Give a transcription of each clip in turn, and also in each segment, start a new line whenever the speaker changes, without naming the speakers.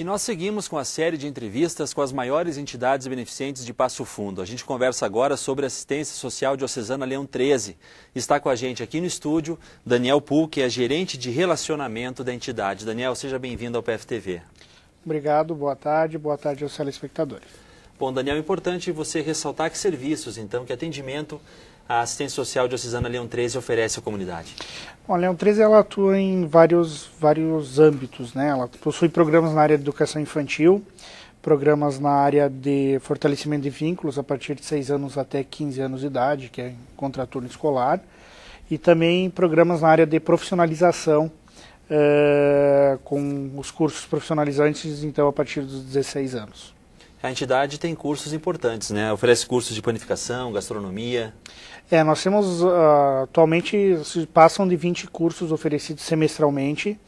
E nós seguimos com a série de entrevistas com as maiores entidades beneficentes de Passo Fundo. A gente conversa agora sobre assistência social diocesana Leão 13. Está com a gente aqui no estúdio Daniel Pool, que é gerente de relacionamento da entidade. Daniel, seja bem-vindo ao PFTV.
Obrigado, boa tarde, boa tarde aos telespectadores.
Bom, Daniel, é importante você ressaltar que serviços, então, que atendimento a assistência social de diocesana Leão 13 oferece à comunidade?
Bom, a Leão 13 ela atua em vários, vários âmbitos, né? Ela possui programas na área de educação infantil, programas na área de fortalecimento de vínculos a partir de 6 anos até 15 anos de idade, que é contraturno escolar, e também programas na área de profissionalização uh, com os cursos profissionalizantes, então a partir dos 16 anos
a entidade tem cursos importantes, né? Oferece cursos de planificação, gastronomia.
É, nós temos uh, atualmente passam de 20 cursos oferecidos semestralmente,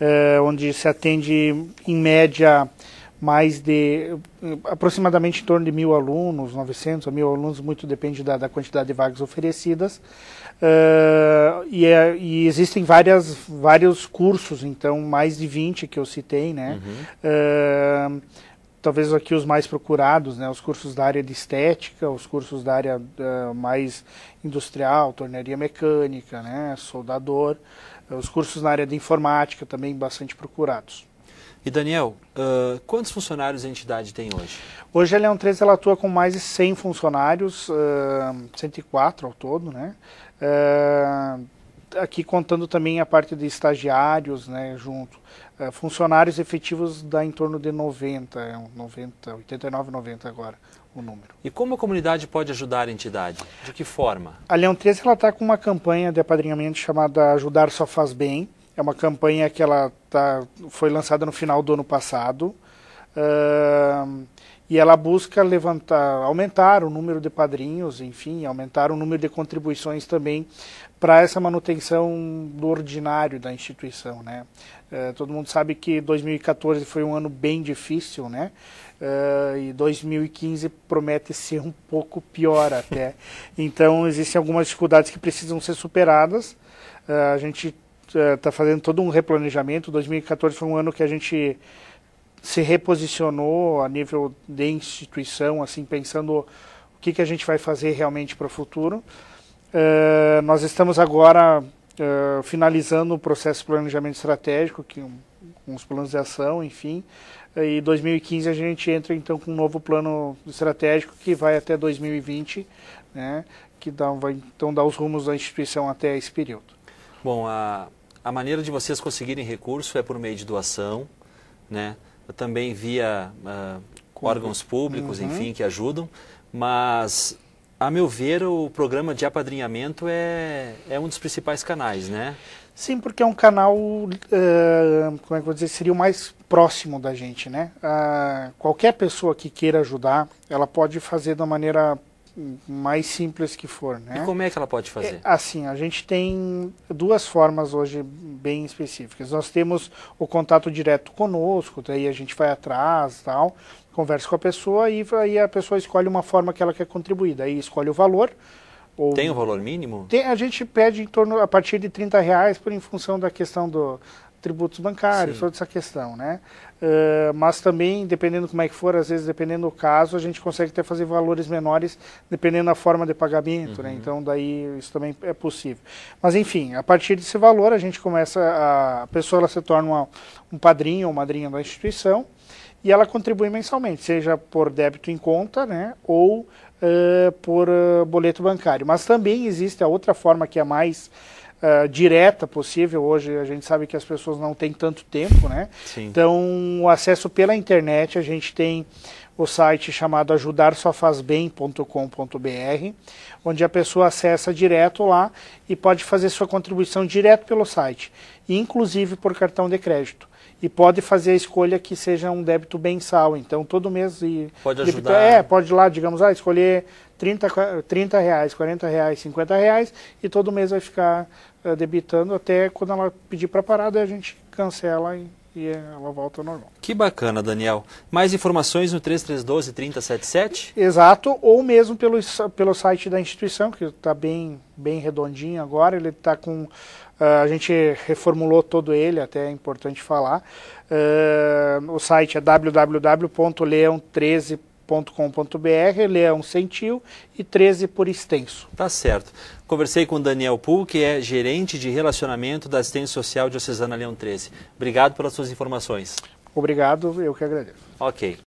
uh, onde se atende em média mais de aproximadamente em torno de mil alunos, 900 a mil alunos, muito depende da, da quantidade de vagas oferecidas. Uh, e, é, e, existem várias, vários cursos, então mais de 20 que eu citei, né? Uhum. Eh, talvez aqui os mais procurados, né? Os cursos da área de estética, os cursos da área uh, mais industrial, torneria mecânica, né? Soldador, eh, os cursos na área de informática também bastante procurados.
E Daniel, uh, quantos funcionários a entidade tem hoje?
Hoje a Leão 3 ela atua com mais de 100 funcionários, uh, 104 ao todo, né? Uh, aqui contando também a parte de estagiários, né, junto. É, funcionários efetivos dá em torno de 90, 90, 89, 90 agora
o número. E como a comunidade pode ajudar a entidade? De que forma?
A Leão 13 ela está com uma campanha de apadrinhamento chamada Ajudar Só Faz Bem. É uma campanha que ela tá, foi lançada no final do ano passado. Uh, e ela busca levantar, aumentar o número de padrinhos, enfim, aumentar o número de contribuições também para essa manutenção do ordinário da instituição, né? Uh, todo mundo sabe que 2014 foi um ano bem difícil, né? Uh, e 2015 promete ser um pouco pior até. Então existem algumas dificuldades que precisam ser superadas. Uh, a gente está eh, fazendo todo um replanejamento. 2014 foi um ano que a gente se reposicionou a nível de instituição, assim pensando o que, que a gente vai fazer realmente para o futuro. Uh, nós estamos agora uh, finalizando o processo de planejamento estratégico, que um, uns planos de ação, enfim. Eh, e 2015 a gente entra então com um novo plano estratégico que vai até 2020, né, que dá, vai então dar os rumos da instituição até esse período.
Bom, a, a maneira de vocês conseguirem recurso é por meio de doação, né? também via uh,
órgãos públicos, uhum. enfim, que
ajudam, mas a meu ver, o programa de apadrinhamento é, é um dos principais canais, né?
Sim, porque é um canal, uh, como é que eu vou dizer, seria o mais próximo da gente, né? Uh, qualquer pessoa que queira ajudar, ela pode fazer da maneira mais simples que for, né? E como
é que ela pode fazer? É,
assim, a gente tem duas formas hoje bem específicas. Nós temos o contato direto conosco, daí a gente vai atrás, tal, conversa com a pessoa e aí a pessoa escolhe uma forma que ela quer contribuir, daí escolhe o valor.
Ou, tem um valor mínimo?
Tem, a gente pede em torno a partir de 30 reais por em função da questão do, tributos bancários, Sim. toda essa questão, né? Uh, mas também, dependendo como é que for, às vezes, dependendo do caso, a gente consegue até fazer valores menores, dependendo da forma de pagamento, né? uhum. né? Então, daí, isso também é possível. Mas, enfim, a partir desse valor, a gente começa, a, a pessoa ela se torna uma, um padrinho ou madrinha da instituição e ela contribui mensalmente, seja por débito em conta, né? Ou uh, por uh, boleto bancário. Mas também existe a outra forma que é mais uh, direta possível. Hoje a gente sabe que as pessoas não têm tanto tempo, né? Sim. Então, o acesso pela internet a gente tem o site chamado ajudarsofazbem.com.br, onde a pessoa acessa direto lá e pode fazer sua contribuição direto pelo site, inclusive por cartão de crédito. E pode fazer a escolha que seja um débito mensal, então todo mês... E
pode ajudar. é,
pode ir lá, digamos, ah, escolher 30, 30 reais, 40 reais, 50 reais, e todo mês vai ficar eh, debitando até quando ela pedir para parar, daí a gente cancela e e ela é volta ao normal.
Que bacana, Daniel. Mais informações no 3312 3077?
Exato, ou mesmo pelo, pelo site da instituição, que está bem, bem redondinho agora, ele está com... Uh, a gente reformulou todo ele, até é importante falar. Uh, o site é www.leão13.com .com.br, Leão é centil e 13 por extenso.
Tá certo. Conversei com Daniel Pool, que é gerente de relacionamento da assistência social de Ocesana Leão 13. Obrigado pelas suas informações.
Obrigado, eu que agradeço.
Ok.